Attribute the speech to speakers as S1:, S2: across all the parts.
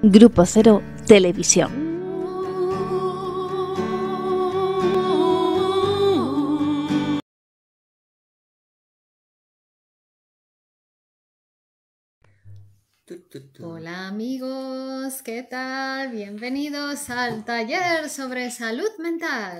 S1: Grupo Cero Televisión.
S2: Hola amigos,
S1: ¿qué tal? Bienvenidos al taller sobre salud mental.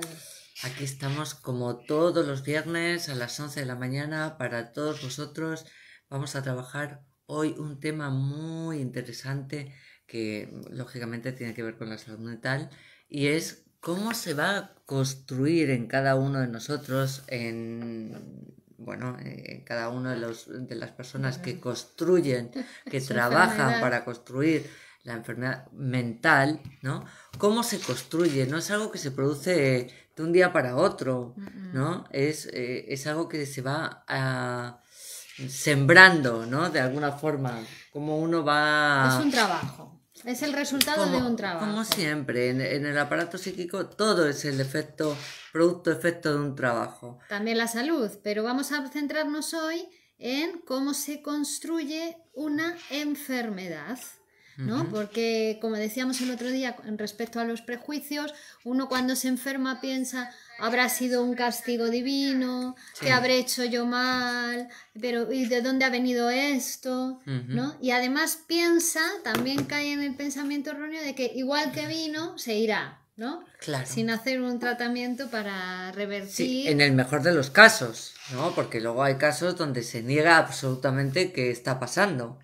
S2: Aquí estamos como todos los viernes a las 11 de la mañana para todos vosotros. Vamos a trabajar hoy un tema muy interesante que lógicamente tiene que ver con la salud mental, y es cómo se va a construir en cada uno de nosotros, en, bueno, en cada uno de, los, de las personas que construyen, que trabajan para construir la enfermedad mental, ¿no? ¿Cómo se construye? No es algo que se produce de un día para otro, ¿no? Es, eh, es algo que se va ah, sembrando, ¿no? De alguna forma, como uno va... Es un
S1: trabajo. Es el resultado de un trabajo. Como
S2: siempre, en, el aparato psíquico todo es el efecto, producto, efecto de un trabajo.
S1: También la salud, pero vamos a centrarnos hoy en cómo se construye una enfermedad. ¿No? Porque, como decíamos el otro día, respecto a los prejuicios, uno cuando se enferma piensa, habrá sido un castigo divino, que habré hecho yo mal, pero ¿y de dónde ha venido esto? ¿No? Y además piensa, también cae en el pensamiento erróneo de que igual que vino, se irá, ¿no? Claro. Sin hacer un tratamiento para revertir. en
S2: el mejor de los casos, ¿no? Porque luego hay casos donde se niega absolutamente que está pasando,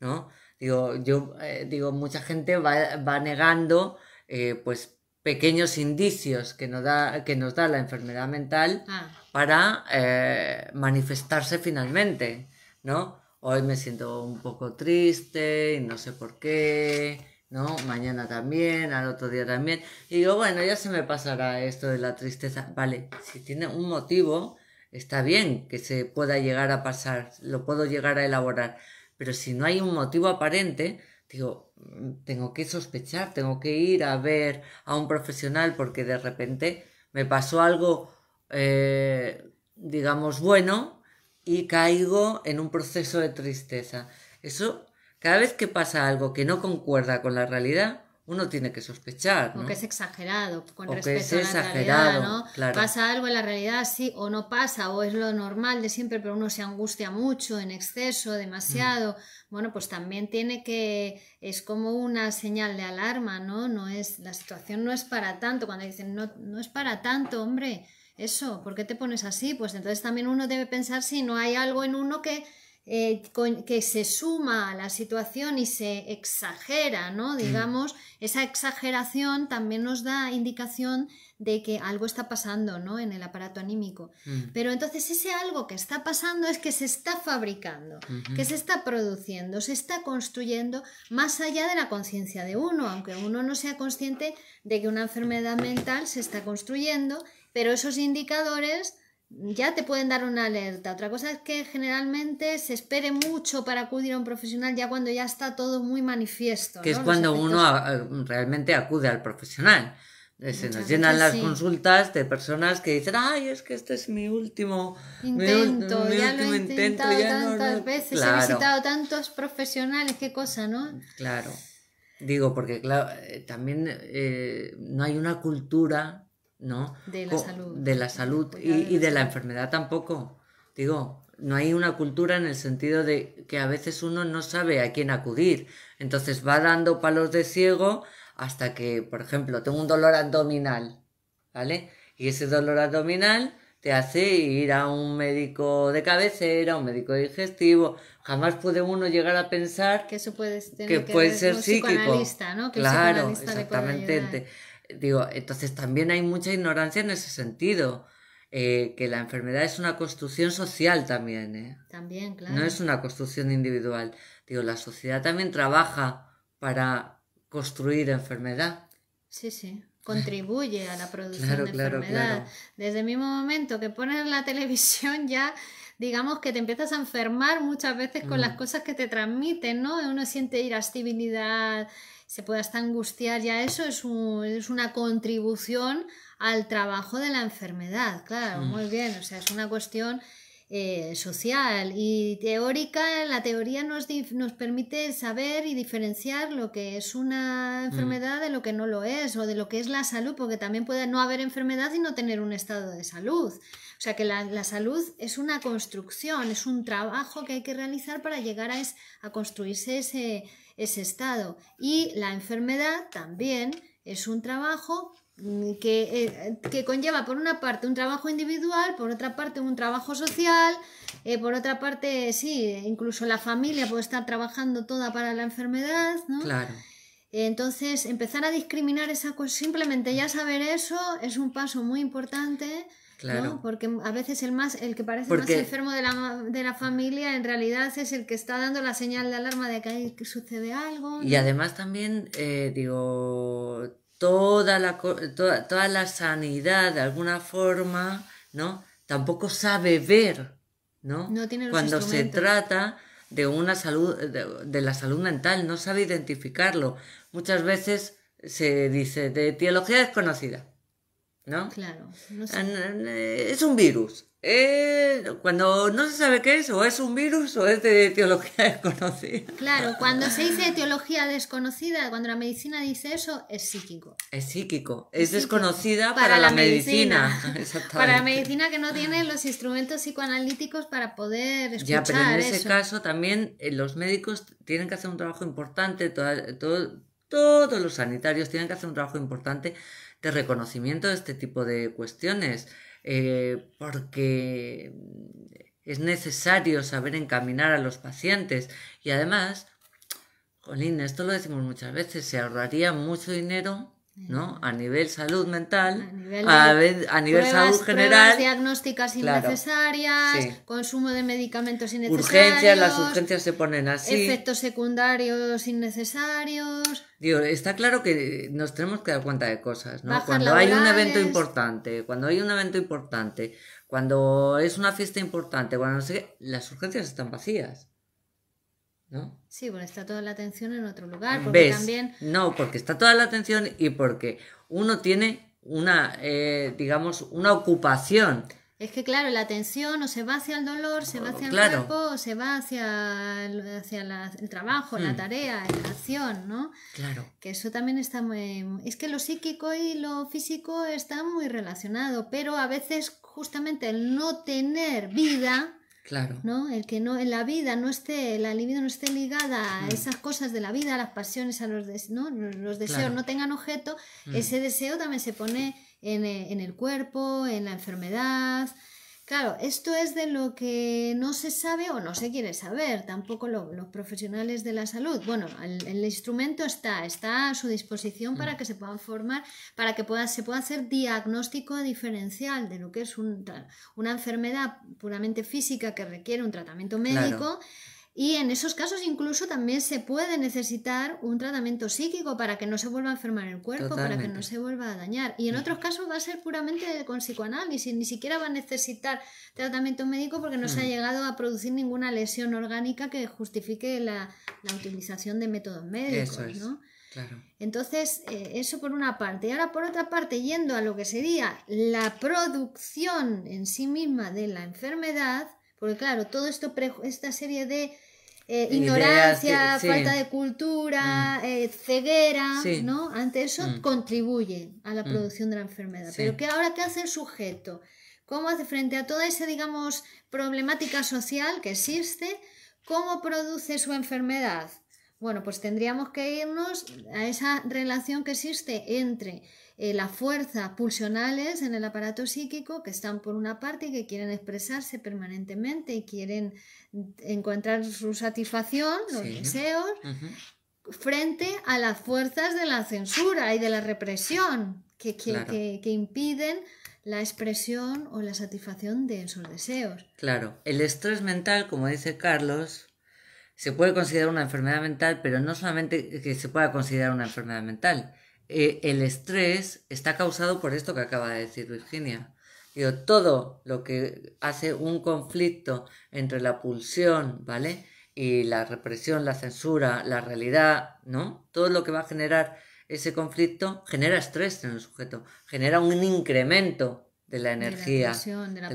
S2: ¿no? Digo, yo eh, digo, mucha gente va, negando eh, pues pequeños indicios que nos da, que nos da la enfermedad mental ah. para eh, manifestarse finalmente, ¿no? Hoy me siento un poco triste y no sé por qué, ¿no? Mañana también, al otro día también. Y digo, bueno, ya se me pasará esto de la tristeza. Vale, si tiene un motivo, está bien que se pueda llegar a pasar, lo puedo llegar a elaborar. Pero si no hay un motivo aparente, digo, mm, tengo que sospechar, tengo que ir a ver a un profesional porque de repente me pasó algo, eh, digamos, bueno y caigo en un proceso de tristeza. Eso, cada vez que pasa algo que no concuerda con la realidad, uno tiene que sospechar. ¿no? O que es
S1: exagerado con respecto a la realidad, ¿no? Pasa algo en la realidad, sí, o no pasa, o es lo normal de siempre, pero uno se angustia mucho, en exceso, demasiado. Mm. Bueno, pues también tiene que, es como una señal de alarma, ¿no? No es, la situación no es para tanto. Cuando dicen, no, no es para tanto, hombre, eso, ¿por qué te pones así? Pues entonces también uno debe pensar si no hay algo en uno que eh, que se suma a la situación y se exagera, ¿no? Mm. Digamos, esa exageración también nos da indicación de que algo está pasando, ¿no? En el aparato anímico. Mm. Pero entonces ese algo que está pasando es que se está fabricando, que se está produciendo, se está construyendo más allá de la conciencia de uno, aunque uno no sea consciente de que una enfermedad mental se está construyendo, pero esos indicadores ya te pueden dar una alerta. Otra cosa es que generalmente se espere mucho para acudir a un profesional ya cuando ya está todo muy manifiesto. Que es cuando uno
S2: eh, realmente acude al profesional. Eh, se nos llenan las consultas de personas que dicen, ay, es que este es mi último intento, ya lo he intentado tantas veces, he visitado
S1: tantos profesionales, qué cosa, ¿no?
S2: Claro, digo, porque eh, también no hay una cultura ¿no? De la salud. De la salud y, de la enfermedad tampoco. Digo, no hay una cultura en el sentido de que a veces uno no sabe a quién acudir. Entonces va dando palos de ciego hasta que, por ejemplo, tengo un dolor abdominal, ¿vale? Y ese dolor abdominal te hace ir a un médico de cabecera, un médico digestivo. Jamás puede uno llegar a pensar que eso puede, que, ser un psíquico. ¿no? claro, exactamente. Digo, entonces también hay mucha ignorancia en ese sentido. Eh, que la enfermedad es una construcción social también, ¿eh?
S1: También, claro. No es
S2: una construcción individual. Digo, la sociedad también trabaja para construir enfermedad.
S1: Sí, sí. Contribuye a la producción claro, de claro, enfermedad. Claro. Desde el mismo momento que pones la televisión ya digamos que te empiezas a enfermar muchas veces con las mm. cosas que te transmiten, ¿no? Uno siente irascibilidad, se pueda hasta angustiar ya eso, es, una contribución al trabajo de la enfermedad, claro, mm. muy bien, o sea, es una cuestión eh, social y teórica, la teoría nos, nos, permite saber y diferenciar lo que es una mm. enfermedad de lo que no lo es o de lo que es la salud, porque también puede no haber enfermedad y no tener un estado de salud. O sea que la, la salud es una construcción, es un trabajo que hay que realizar para llegar a, a construirse ese ese estado. Y la enfermedad también es un trabajo mm, eh, que, conlleva por una parte un trabajo individual, por otra parte un trabajo social, eh, por otra parte, sí, incluso la familia puede estar trabajando toda para la enfermedad, Entonces, empezar a discriminar esa cosa, simplemente ya saber eso es un paso muy importante porque a veces el más, el que parece más enfermo de la, de la, familia, en realidad es el que está dando la señal de alarma de que, hay, que sucede algo. Y además
S2: también, eh, digo, toda la, toda, la sanidad, de alguna forma, ¿no? Tampoco sabe ver, ¿no? Cuando se trata de una salud, de la salud mental, no sabe identificarlo. Muchas veces se dice de etiología desconocida. ¿no? Claro. Ah, es un virus. Eh, cuando no se sabe qué es, o es un virus o es de teología desconocida.
S1: Claro, cuando se dice etiología desconocida, cuando la medicina dice eso, es psíquico.
S2: Es psíquico, es, desconocida para, la, medicina. Para la
S1: medicina que no tiene los instrumentos psicoanalíticos para poder escuchar. Ya, pero en ese
S2: caso también eh, los médicos tienen que hacer un trabajo importante, todos los sanitarios tienen que hacer un trabajo importante de reconocimiento de este tipo de cuestiones, eh, porque es necesario saber encaminar a los pacientes y además, Jolín, esto lo decimos muchas veces, se ahorraría mucho dinero a nivel salud mental, a nivel, a, salud general.
S1: diagnósticas innecesarias, consumo de medicamentos innecesarios. Urgencias, las urgencias se ponen así. Efectos secundarios innecesarios.
S2: está claro que nos tenemos que dar cuenta de cosas, cuando hay un evento importante, cuando hay un evento importante, cuando es una fiesta importante, las urgencias están vacías. ¿no?
S1: Sí, bueno, está toda la atención en otro lugar. Porque
S2: No, porque está toda la atención y porque uno tiene una, eh, digamos, una ocupación.
S1: Es que claro, la atención o se va hacia el dolor, se va oh, hacia el cuerpo, se va hacia, el, hacia el trabajo, la hmm. tarea, la acción, ¿no? Claro. Que eso también está muy... Es que lo psíquico y lo físico están muy relacionado, pero a veces justamente el no tener vida Claro. ¿No? El que no en la vida no esté, la libido no esté ligada a mm. esas cosas de la vida, a las pasiones, a los, deseos, no tengan objeto, mm. ese deseo también se pone en, eh, el cuerpo, en la enfermedad, Claro, esto es de lo que no se sabe o no se quiere saber, tampoco lo, los profesionales de la salud. Bueno, el, instrumento está, está a su disposición para mm. que se puedan formar, para que pueda, se pueda hacer diagnóstico diferencial de lo que es una enfermedad puramente física que requiere un tratamiento médico. Y en esos casos incluso también se puede necesitar un tratamiento psíquico para que no se vuelva a enfermar el cuerpo, para que no se vuelva a dañar. Y en otros casos va a ser puramente con psicoanálisis, ni siquiera va a necesitar tratamiento médico porque no se ha mm. llegado a producir ninguna lesión orgánica que justifique la, utilización de métodos médicos. Entonces, eh, eso por una parte. Y ahora por otra parte, yendo a lo que sería la producción en sí misma de la enfermedad, porque claro, todo esto, esta serie de eh, ignorancia, falta de cultura, mm. eh, ceguera, ¿no? Ante eso mm. contribuye a la mm. producción de la enfermedad. Pero qué ahora qué hace el sujeto? ¿Cómo hace frente a toda esa, digamos, problemática social que existe? ¿Cómo produce su enfermedad? Bueno, pues tendríamos que irnos a esa relación que existe entre eh, las fuerzas pulsionales en el aparato psíquico que están por una parte y que quieren expresarse permanentemente y quieren encontrar su satisfacción, los deseos, frente a las fuerzas de la censura y de la represión que, que impiden la expresión o la satisfacción de esos deseos.
S2: Claro, el estrés mental, como dice Carlos, se puede considerar una enfermedad mental, pero no solamente que se pueda considerar una enfermedad mental, eh, el estrés está causado por esto que acaba de decir Virginia. todo lo que hace un conflicto entre la pulsión, ¿vale? Y la represión, la censura, la realidad, ¿no? Todo lo que va a generar ese conflicto genera estrés en el sujeto, genera un incremento de la energía, de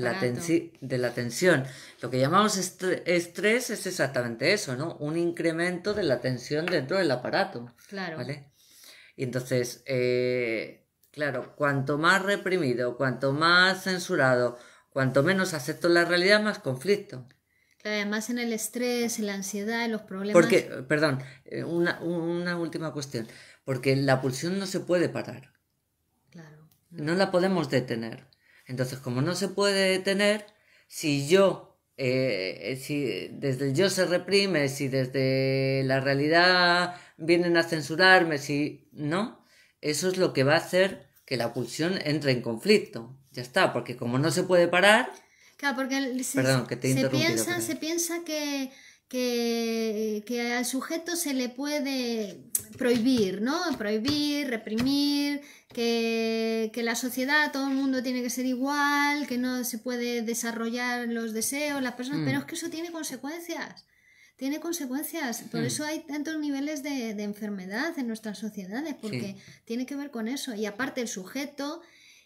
S2: la, tensión. Lo que llamamos estrés es exactamente eso, ¿no? Un incremento de la tensión dentro del aparato. Claro. ¿vale? Y entonces, eh, claro, cuanto más reprimido, cuanto más censurado, cuanto menos acepto la realidad, más conflicto.
S1: Claro, además en el estrés, en la ansiedad, en los problemas. Porque,
S2: perdón, eh, una, última cuestión. Porque la pulsión no se puede parar. Claro. No. la podemos detener. Entonces, como no se puede detener, si yo, eh, si desde el yo se reprime, si desde la realidad vienen a censurarme, si no, eso es lo que va a hacer que la pulsión entre en conflicto. Ya está, porque como no se puede parar...
S1: Claro, porque se, piensa, que, que, al sujeto se le puede prohibir, ¿no? Prohibir, reprimir, que, la sociedad, todo el mundo tiene que ser igual, que no se puede desarrollar los deseos, las personas, mm. pero es que eso tiene consecuencias tiene consecuencias. Por mm. eso hay tantos niveles de, enfermedad en nuestras sociedades, porque tiene que ver con eso. Y aparte el sujeto,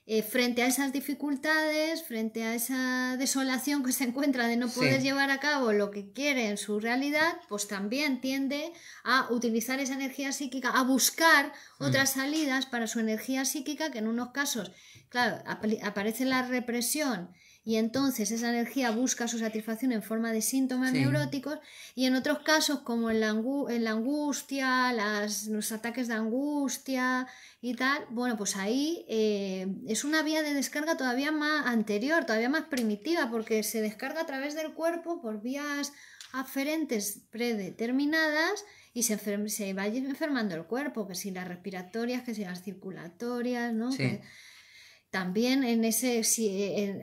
S1: eh, frente a esas dificultades, frente a esa desolación que se encuentra de no poder llevar a cabo lo que quiere en su realidad, pues también tiende a utilizar esa energía psíquica, a buscar mm. otras salidas para su energía psíquica, que en unos casos, claro, aparece la represión y entonces esa energía busca su satisfacción en forma de síntomas neuróticos y en otros casos como en la, en la angustia, las, los ataques de angustia y tal, bueno, pues ahí eh, es una vía de descarga todavía más anterior, todavía más primitiva, porque se descarga a través del cuerpo por vías aferentes predeterminadas y se, se va enfermando el cuerpo, que si las respiratorias, que si las circulatorias, ¿no? también en ese,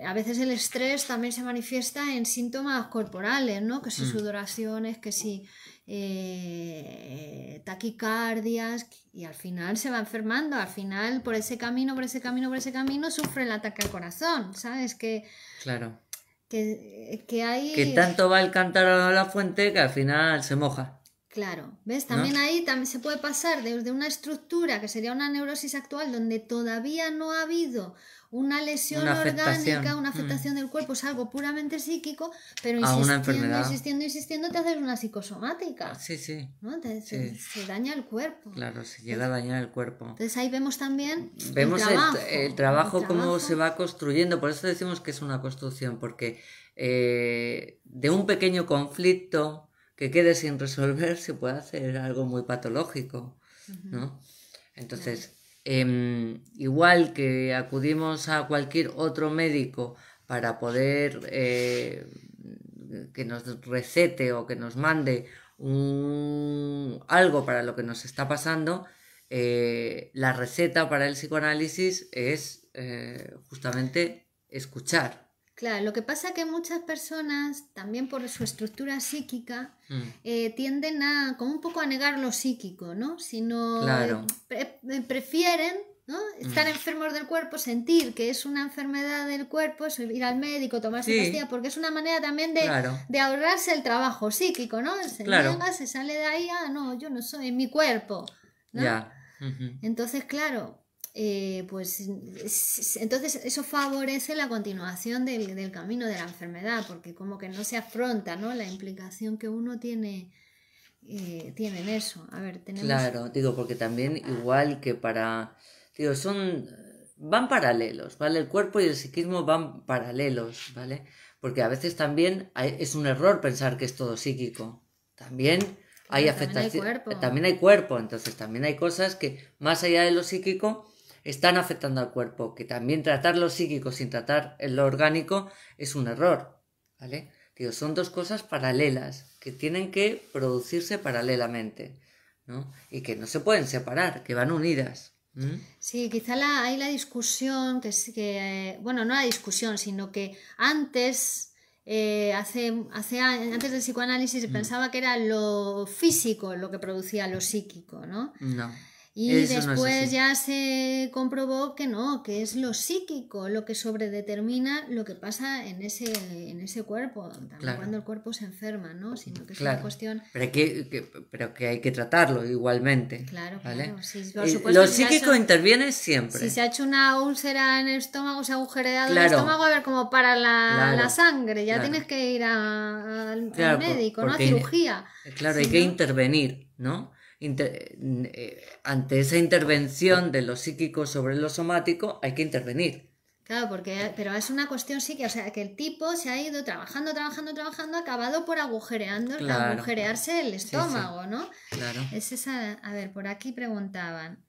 S1: a veces el estrés también se manifiesta en síntomas corporales, ¿no? Que si mm. sudoraciones, que si eh, taquicardias, y al final se va enfermando, al final por ese camino, por ese camino, por ese camino sufre el ataque al corazón, ¿sabes? Que, claro. Que, que hay... Que tanto
S2: va el cántaro a la fuente que al final se moja.
S1: Claro, ¿ves? También ahí también se puede pasar desde una estructura que sería una neurosis actual donde todavía no ha habido una lesión orgánica, una mm. afectación del cuerpo, es algo puramente psíquico, pero insistiendo, insistiendo, insistiendo, te haces una psicosomática. Ah, sí, sí. Se, daña el cuerpo.
S2: Claro, se llega a dañar el cuerpo.
S1: Entonces ahí vemos también vemos el trabajo, Como cómo se
S2: va construyendo, por eso decimos que es una construcción, porque eh, de un pequeño conflicto que quede sin resolver se puede hacer algo muy patológico, ¿no? Entonces, em, igual que acudimos a cualquier otro médico para poder eh, que nos recete o que nos mande algo para lo que nos está pasando, eh, la receta para el psicoanálisis es eh, justamente escuchar.
S1: Claro, lo que pasa es que muchas personas, también por su estructura psíquica, mm. eh, tienden a, como un poco a negar lo psíquico, ¿no? Sino eh, eh, prefieren ¿no? Estar mm. enfermos del cuerpo, sentir que es una enfermedad del cuerpo, ir al médico, tomarse sí. porque es una manera también de, ahorrarse el trabajo psíquico, ¿no? Se claro. se sale de ahí, ah, no, yo no soy, mi cuerpo. ¿no? Entonces, claro, eh, pues entonces eso favorece la continuación del, camino de la enfermedad, porque como que no se afronta ¿no? la implicación que uno tiene, eh, en eso. A ver, Claro,
S2: digo, porque también igual que para... Digo, son... Van paralelos, ¿vale? El cuerpo y el psiquismo van paralelos, ¿vale? Porque a veces también es un error pensar que es todo psíquico. También hay afectación. También hay cuerpo, entonces también hay cosas que más allá de lo psíquico están afectando al cuerpo, que también tratar lo psíquico sin tratar lo orgánico es un error, ¿vale? Digo, son dos cosas paralelas que tienen que producirse paralelamente, ¿no? Y que no se pueden separar, que van unidas.
S1: Sí, quizá la, hay la discusión que es que, bueno, no la discusión, sino que antes eh, hace, antes del psicoanálisis mm. pensaba que era lo físico lo que producía lo psíquico, ¿no? No. Y después ya se comprobó que no, que es lo psíquico lo que sobredetermina lo que pasa en ese, en ese cuerpo, también cuando el cuerpo se enferma, ¿no? Sino
S2: que es cuestión. Pero que, hay que tratarlo igualmente. Claro, claro. Eh, lo psíquico interviene siempre. Si se
S1: ha hecho una úlcera en el estómago, se ha agujereado el estómago, a ver como para la, sangre. Ya tienes que ir al médico, ¿no? A cirugía. Claro, hay que
S2: intervenir, ¿no? Eh, ante esa intervención de lo psíquico sobre lo somático, hay que intervenir.
S1: Claro, porque, pero es una cuestión psíquica o sea, que el tipo se ha ido trabajando, trabajando, trabajando, acabado por agujereando, agujerearse el estómago, ¿no? Claro. Es esa, a ver, por aquí preguntaban.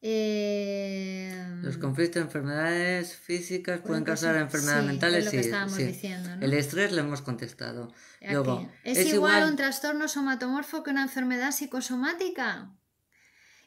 S1: Los em,
S2: conflictos, enfermedades físicas pueden causar enfermedades mentales. El estrés lo hemos contestado. ¿Es, igual, un
S1: trastorno somatomorfo que una enfermedad psicosomática?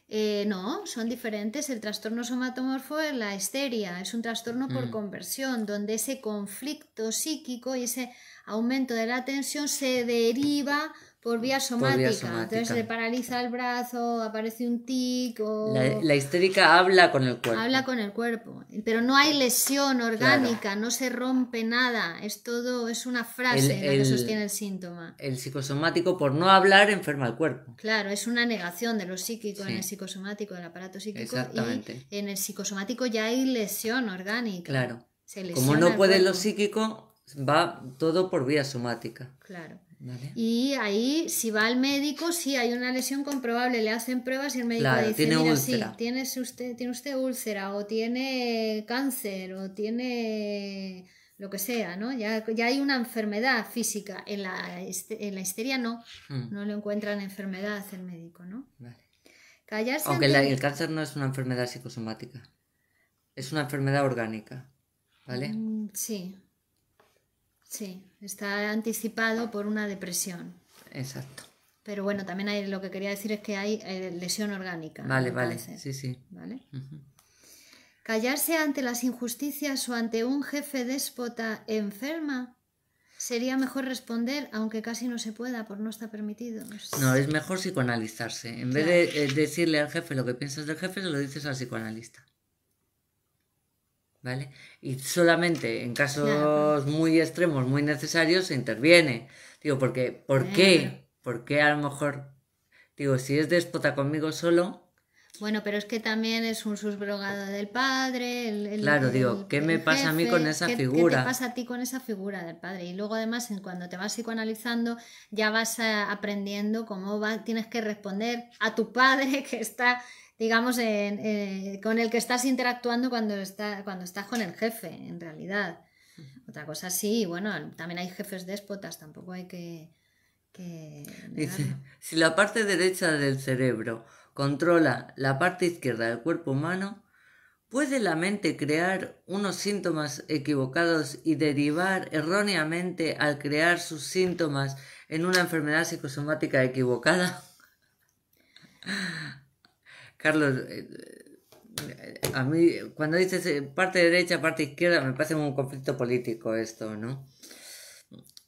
S1: Eh, no, son diferentes. El trastorno somatomorfo es la histeria, es un trastorno por mm. conversión, donde ese conflicto psíquico y ese aumento de la tensión se deriva por vía somática. Entonces se paraliza el brazo, aparece un tic o... La,
S2: histérica habla con el cuerpo.
S1: Habla con el cuerpo. Pero no hay lesión orgánica, no se rompe nada. Es todo, es una frase el, que sostiene el síntoma.
S2: El psicosomático por no hablar enferma el cuerpo.
S1: Claro, es una negación de lo psíquico en el psicosomático, del aparato psíquico. Exactamente. en el psicosomático ya hay lesión orgánica. Claro. Como no puede
S2: lo psíquico, va todo por vía somática.
S1: Claro. Y ahí, si va al médico, si sí, hay una lesión comprobable, le hacen pruebas y el médico dice, tiene Sí, usted, tiene usted úlcera o tiene cáncer o tiene lo que sea, ¿no? Ya, hay una enfermedad física. En la, en la histeria no, hmm. no le encuentran enfermedad el médico, ¿no? Vale. Aunque el
S2: cáncer no es una enfermedad psicosomática, es una enfermedad orgánica, ¿vale?
S1: Mm, sí, sí está anticipado por una depresión. Exacto. Pero bueno, también hay, lo que quería decir es que hay eh, lesión orgánica. Vale, vale, sí, sí. Callarse ante las injusticias o ante un jefe déspota enferma Sería mejor responder, aunque casi no se pueda, por no está permitido. No,
S2: es mejor psicoanalizarse. En vez de eh, decirle al jefe lo que piensas del jefe, se lo dices al psicoanalista. ¿vale? Y solamente en casos muy extremos, muy necesarios, se interviene. Digo, porque, ¿por qué? ¿Por qué a lo mejor? Digo, si es déspota conmigo solo.
S1: Bueno, pero es que también es un susbrogado del padre. claro, digo, ¿qué me pasa a mí con esa figura? ¿Qué te pasa a ti con esa figura del padre? Y luego, además, cuando te vas psicoanalizando, ya vas eh, aprendiendo cómo va, tienes que responder a tu padre que está digamos, en, eh, con el que estás interactuando cuando, está, cuando estás con el jefe, en realidad. Otra cosa sí, bueno, también hay jefes déspotas, tampoco hay que...
S2: que Dice, si la parte derecha del cerebro controla la parte izquierda del cuerpo humano, ¿puede la mente crear unos síntomas equivocados y derivar erróneamente al crear sus síntomas en una enfermedad psicosomática equivocada? Carlos, eh, eh, a mí, cuando dices eh, parte derecha, parte izquierda, me parece un conflicto político esto, ¿no?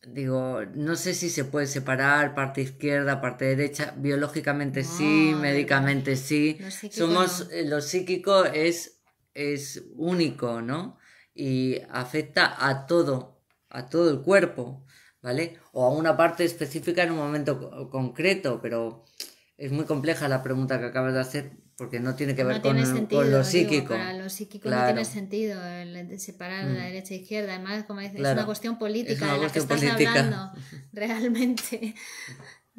S2: Digo, no sé si se puede separar parte izquierda, parte derecha, biológicamente sí, médicamente sí. Somos, lo psíquico es, es único, ¿no? Y afecta a todo, a todo el cuerpo, ¿vale? O a una parte específica en un momento concreto, pero es muy compleja la pregunta que acabas de hacer porque no tiene que ver con, lo psíquico. para lo psíquico no tiene
S1: sentido el separar la mm. derecha e izquierda. Además, como dices, es una cuestión política de la que estás hablando, realmente.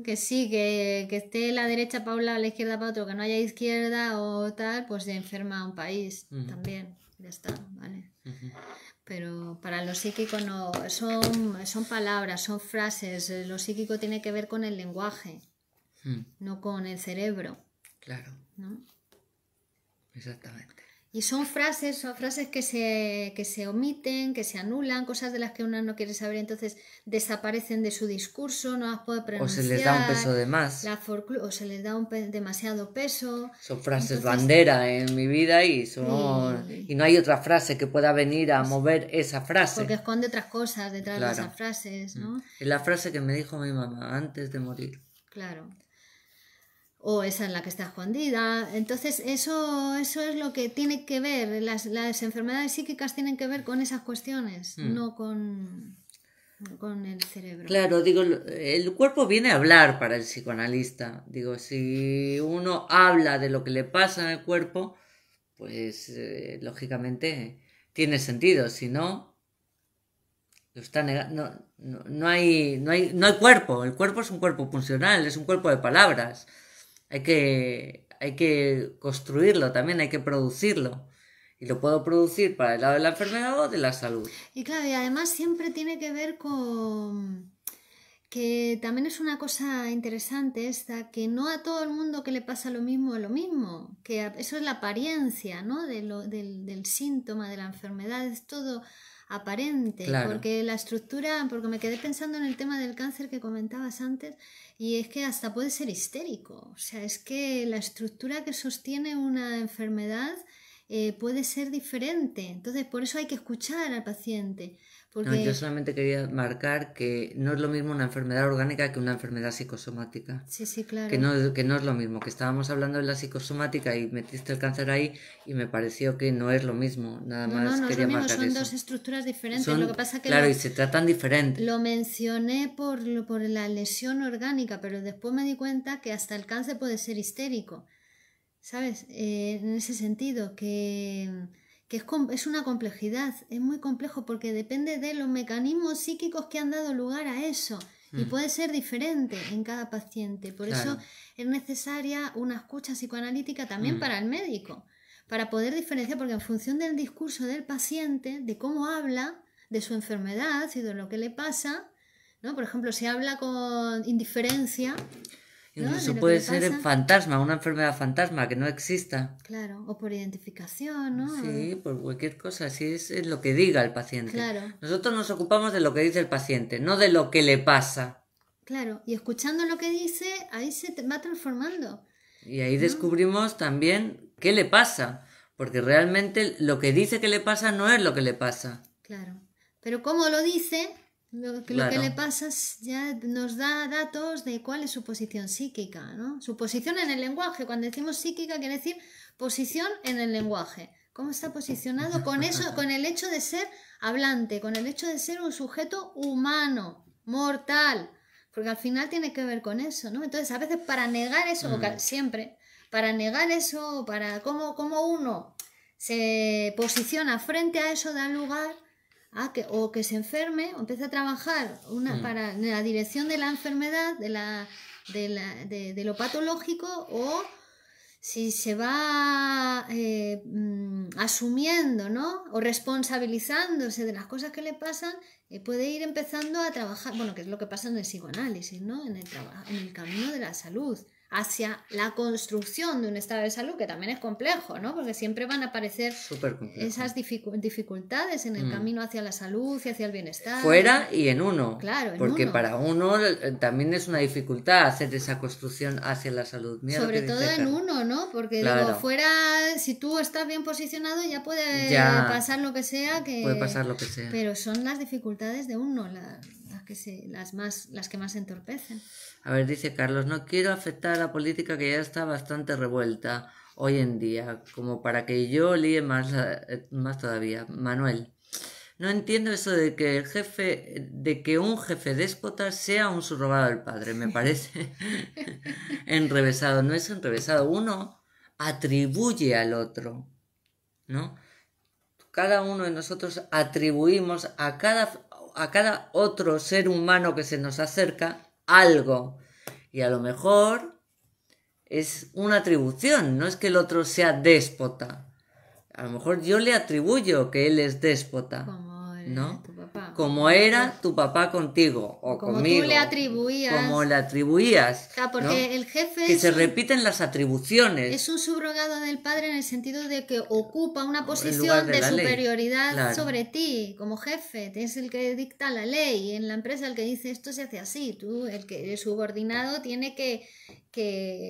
S1: que sí, que, esté la derecha para un lado, la izquierda para otro, que no haya izquierda o tal, pues se enferma a un país también. Ya está, vale. Pero para lo psíquico no, son, son palabras, son frases. Lo psíquico tiene que ver con el lenguaje, mm. no con el cerebro.
S2: Claro. Exactamente.
S1: Y son frases, frases que se, que se omiten, que se anulan, cosas de las que uno no quiere saber, entonces desaparecen de su discurso, no las puede pronunciar. O se les da un peso de más. o se les da un demasiado peso.
S2: Son frases bandera en mi vida y, son, y no hay otra frase que pueda venir a mover esa frase. Porque
S1: esconde otras cosas detrás de esas frases, ¿no? Mm.
S2: Es la frase que me dijo mi mamá antes de morir.
S1: Claro o esa en la que está escondida. Entonces, eso, eso es lo que tiene que ver, las, enfermedades psíquicas tienen que ver con esas cuestiones, hmm. no con, el cerebro. Claro,
S2: digo, el cuerpo viene a hablar para el psicoanalista. Digo, si uno habla de lo que le pasa en el cuerpo, pues eh, lógicamente tiene sentido, si no, está no, hay, no hay cuerpo, el cuerpo es un cuerpo funcional, es un cuerpo de palabras hay que, hay que construirlo también, hay que producirlo. Y lo puedo producir para el lado de la enfermedad o de la salud.
S1: Y claro, y además siempre tiene que ver con que también es una cosa interesante esta, que no a todo el mundo que le pasa lo mismo es lo mismo, que eso es la apariencia ¿no? del, del síntoma, de la enfermedad, es todo aparente, porque la estructura, porque me quedé pensando en el tema del cáncer que comentabas antes, y es que hasta puede ser histérico, o sea, es que la estructura que sostiene una enfermedad eh, puede ser diferente, entonces por eso hay que escuchar al paciente yo
S2: solamente quería marcar que no es lo mismo una enfermedad orgánica que una enfermedad psicosomática. Sí, sí, claro. Que no, que no es lo mismo, que estábamos hablando de la psicosomática y metiste el cáncer ahí y me pareció que no es lo mismo, nada más no, no quería es lo son dos
S1: estructuras diferentes, lo que pasa que... Claro, y se
S2: tratan diferente.
S1: Lo mencioné por, por la lesión orgánica, pero después me di cuenta que hasta el cáncer puede ser histérico, ¿sabes? Eh, en ese sentido, que es, una complejidad, es muy complejo porque depende de los mecanismos psíquicos que han dado lugar a eso y hmm. puede ser diferente en cada paciente. Por eso es necesaria una escucha psicoanalítica también hmm. para el médico, para poder diferenciar, porque en función del discurso del paciente, de cómo habla, de su enfermedad y de lo que le pasa, ¿no? por ejemplo, si habla con indiferencia, eso puede ser
S2: fantasma, una enfermedad fantasma que no exista.
S1: Claro, o por identificación, ¿no? Sí,
S2: por cualquier cosa, si es, lo que diga el paciente. Claro. Nosotros nos ocupamos de lo que dice el paciente, no de lo que le pasa.
S1: Claro, y escuchando lo que dice, ahí se va transformando.
S2: Y ahí descubrimos también qué le pasa, porque realmente lo que dice que le pasa no es lo que le pasa.
S1: Claro, pero como lo dice, lo, que le pasa es, ya nos da datos de cuál es su posición psíquica, ¿no? Su posición en el lenguaje. Cuando decimos psíquica quiere decir posición en el lenguaje. ¿Cómo está posicionado con eso, con el hecho de ser hablante, con el hecho de ser un sujeto humano, mortal? Porque al final tiene que ver con eso, ¿no? Entonces, a veces para negar eso, mm. siempre, para negar eso, para cómo, cómo uno se posiciona frente a eso, da lugar Ah, que, o que se enferme, o empiece a trabajar una, mm. para en la dirección de la enfermedad, de, la, de, lo patológico, o si se va eh, mm, asumiendo, ¿no? O responsabilizándose de las cosas que le pasan, eh, puede ir empezando a trabajar, bueno, que es lo que pasa en el psicoanálisis, ¿no? En en el camino de la salud hacia la construcción de un estado de salud, que también es complejo, ¿no? Porque siempre van a aparecer esas dificultades en el mm. camino hacia la salud y hacia el bienestar. Fuera
S2: y en uno. Claro, Porque para uno eh, también es una dificultad hacer esa construcción hacia la salud. Sobre todo en
S1: uno, ¿no? Porque fuera, si tú estás bien posicionado, ya puede pasar lo que sea. Que... Puede pasar lo que sea. Pero son las dificultades de uno las, que se, las, más, las que más entorpecen.
S2: A ver, dice Carlos, no quiero afectar a la política que ya está bastante revuelta hoy en día, como para que yo líe más, eh, más todavía. Manuel, no entiendo eso de que el jefe, de que un jefe déspota sea un subrogado del padre, me parece enrevesado. No es enrevesado, uno atribuye al otro, ¿no? Cada uno de nosotros atribuimos a cada, a cada otro ser humano que se nos acerca algo. Y a lo mejor es una atribución, no es que el otro sea déspota. A lo mejor yo le atribuyo que él es déspota. ¿No? como era tu papá contigo o como conmigo. Como le atribuías. Como le atribuías. porque
S1: el jefe. Que se
S2: repiten las atribuciones. Es
S1: un subrogado del padre en el sentido de que ocupa una posición de, superioridad sobre ti como jefe. Es el que dicta la ley. En la empresa el que dice esto se hace así. Tú, el que subordinado, tiene que,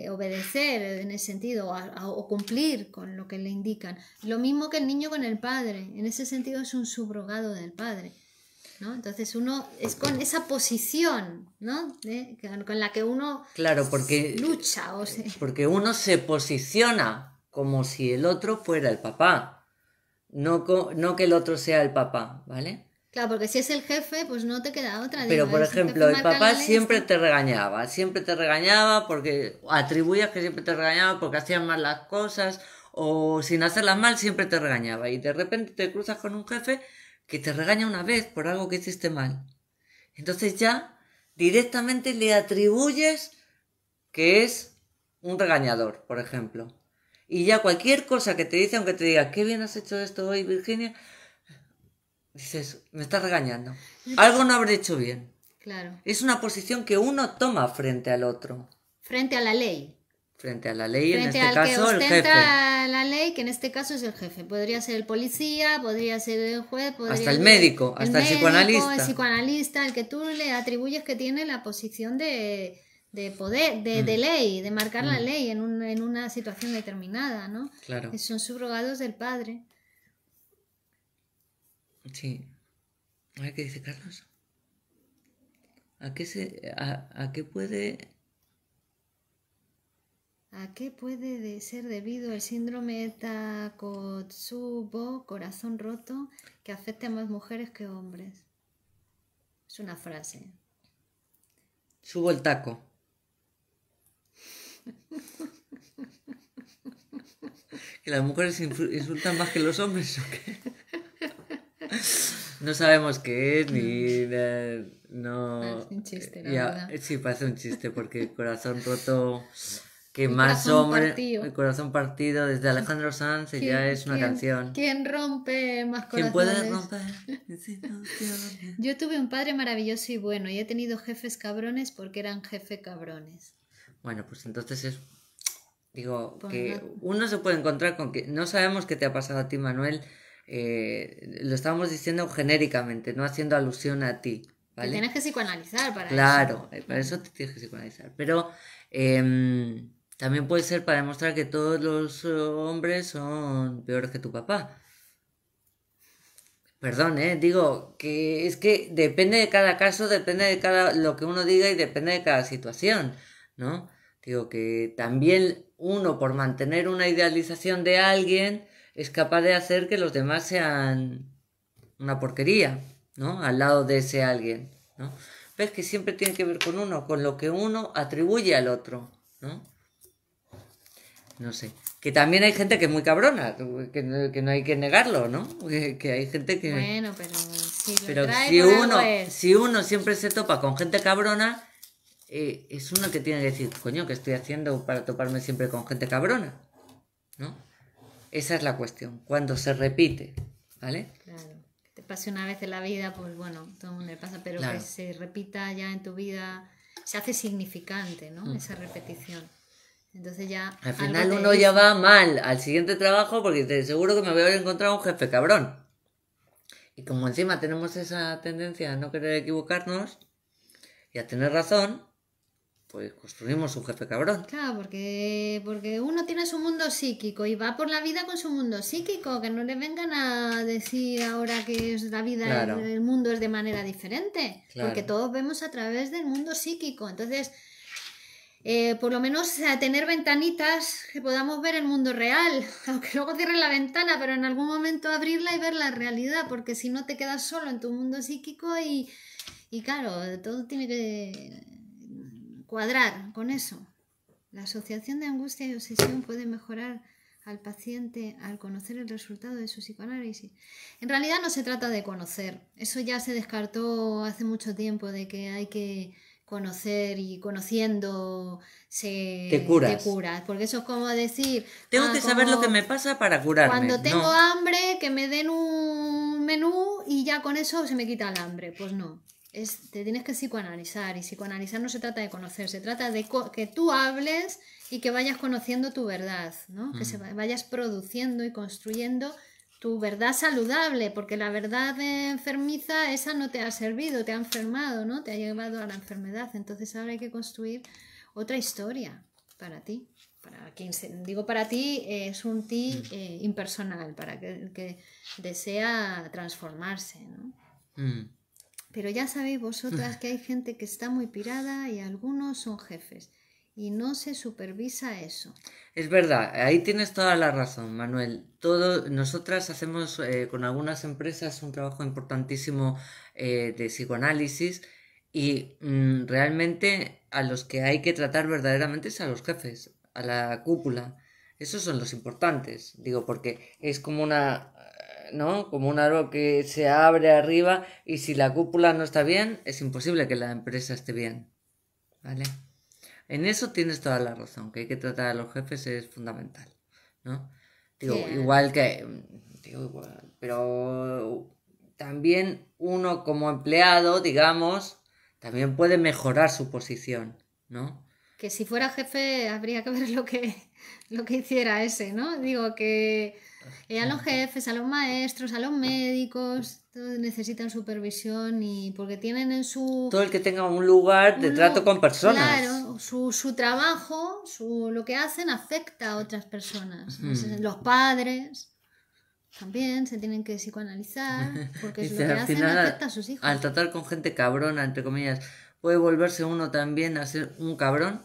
S1: obedecer en ese sentido o cumplir con lo que le indican. Lo mismo que el niño con el padre. En ese sentido es un subrogado del padre. Entonces uno es con esa posición, ¿no? Con la que uno
S2: claro, porque,
S1: lucha. O eh,
S2: Porque uno se posiciona como si el otro fuera el papá, no, no que el otro sea el papá, ¿vale?
S1: Claro, porque si es el jefe, pues no te queda otra. Pero, por ejemplo, el papá siempre
S2: te regañaba, siempre te regañaba porque atribuías que siempre te regañaba porque hacías mal las cosas o sin hacerlas mal siempre te regañaba y de repente te cruzas con un jefe que te regaña una vez por algo que hiciste mal. Entonces ya directamente le atribuyes que es un regañador, por ejemplo. Y ya cualquier cosa que te dice, aunque te diga, qué bien has hecho esto hoy, Virginia, dices, me estás regañando. Algo no habré hecho bien. Claro. Es una posición que uno toma frente al otro.
S1: Frente a la ley.
S2: Frente a la ley, en este al caso, que ostenta
S1: la ley, que en este caso es el jefe. Podría ser el policía, podría ser el juez, podría Hasta el médico, hasta el psicoanalista. El psicoanalista, el que tú le atribuyes que tiene la posición de, poder, de, mm. ley, de marcar la mm. ley en, una situación determinada, ¿no? Claro. Que eh, son subrogados del padre.
S2: Sí. A qué dice Carlos. se, a qué puede
S1: ¿A qué puede ser debido el síndrome Takotsubo, corazón roto, que afecta a más mujeres que hombres? Es una frase.
S2: Subo el taco. ¿Que las mujeres insultan más que los hombres o qué? No sabemos qué es, ni. No. un chiste, ya, Sí, parece un chiste, porque corazón roto que más hombre, el corazón partido, desde Alejandro Sanz, ya es una canción.
S1: ¿Quién rompe más corazones? ¿Quién puede romper? Yo tuve un padre maravilloso y bueno, y he tenido jefes cabrones porque eran jefe cabrones.
S2: Bueno, pues entonces es Digo, que uno se puede encontrar con que no sabemos qué te ha pasado a ti, Manuel. Eh, lo estábamos diciendo genéricamente, no haciendo alusión a ti. ¿vale? Te tienes que
S1: psicoanalizar para eso. Claro,
S2: eh, para eso te tienes que psicoanalizar. Pero em, también puede ser para demostrar que todos los eh, hombres son peores que tu papá. Perdón, ¿eh? digo que es que depende de cada caso, depende de cada lo que uno diga y depende de cada situación, ¿no? Digo que también uno por mantener una idealización de alguien es capaz de hacer que los demás sean una porquería, ¿no? Al lado de ese alguien, ¿no? Ves que siempre tiene que ver con uno, con lo que uno atribuye al otro, ¿no? no sé. Que también hay gente que es muy cabrona, que no, hay que negarlo, ¿no? Que, hay gente que... Bueno,
S1: pero si,
S2: pero si uno si uno siempre se topa con gente cabrona, eh, es uno que tiene que decir, coño, ¿qué estoy haciendo para toparme siempre con gente cabrona? ¿No? Esa es la cuestión, cuando se repite, ¿vale?
S1: Claro, que te pase una vez en la vida, pues bueno, todo el le pasa, pero que se repita ya en tu vida, se hace significante, ¿no? Mm. Esa repetición. Entonces ya... Al final uno ya
S2: va mal al siguiente trabajo porque seguro que me voy a encontrar un jefe cabrón. Y como encima tenemos esa tendencia a no querer equivocarnos y a tener razón, pues construimos un jefe cabrón.
S1: Claro, porque, porque uno tiene su mundo psíquico y va por la vida con su mundo psíquico, que no le vengan a decir ahora que es la vida, el, mundo es de manera diferente, porque todos vemos a través del mundo psíquico. Entonces, eh, por lo menos tener ventanitas que podamos ver el mundo real, aunque luego cierres la ventana, pero en algún momento abrirla y ver la realidad, porque si no te quedas solo en tu mundo psíquico y, y claro, todo tiene que cuadrar con eso. La asociación de angustia y obsesión puede mejorar al paciente al conocer el resultado de su psicoanálisis. En realidad no se trata de conocer, eso ya se descartó hace mucho tiempo de que hay que conocer y conociendo se te curas. Porque eso es como decir... Tengo ah, que saber lo que
S2: me pasa para curarme. Cuando tengo
S1: hambre, que me den un menú y ya con eso se me quita el hambre. Pues no. te tienes que psicoanalizar y psicoanalizar no se trata de conocer, se trata de que tú hables y que vayas conociendo tu verdad, ¿no? que mm. se vayas produciendo y construyendo tu verdad saludable, porque la verdad enfermiza, esa no te ha servido, te ha enfermado, ¿no? Te ha llevado a la enfermedad. Entonces ahora hay que construir otra historia para ti. Para quien digo para ti, es un ti mm. eh, impersonal, para que, que desea transformarse, ¿no? Mm. Pero ya sabéis vosotras que hay gente que está muy pirada y algunos son jefes y no se supervisa eso.
S2: Es verdad, ahí tienes toda la razón, Manuel. Todo, nosotras hacemos eh, con algunas empresas un trabajo importantísimo eh, de psicoanálisis y mm, realmente a los que hay que tratar verdaderamente es a los jefes, a la cúpula. Esos son los importantes, digo, porque es como una ¿no? Como un aro que se abre arriba y si la cúpula no está bien, es imposible que la empresa esté bien. ¿Vale? En eso tienes toda la razón, que hay que tratar a los jefes es fundamental, ¿no? Digo, igual que, mm, digo, pero también uno como empleado, digamos, también puede mejorar su posición, ¿no?
S1: Que si fuera jefe habría que ver lo que, lo que hiciera ese, ¿no? Digo que y a los jefes, a los maestros, a los médicos, todos necesitan supervisión y porque tienen en su... Todo el
S2: que tenga un lugar de trato con personas.
S1: Claro, su, su trabajo, su, lo que hacen afecta a otras personas. Mm. Los padres también se tienen que psicoanalizar porque lo hacen afecta a sus hijos. Al
S2: tratar con gente cabrona, entre comillas, puede volverse uno también a ser un cabrón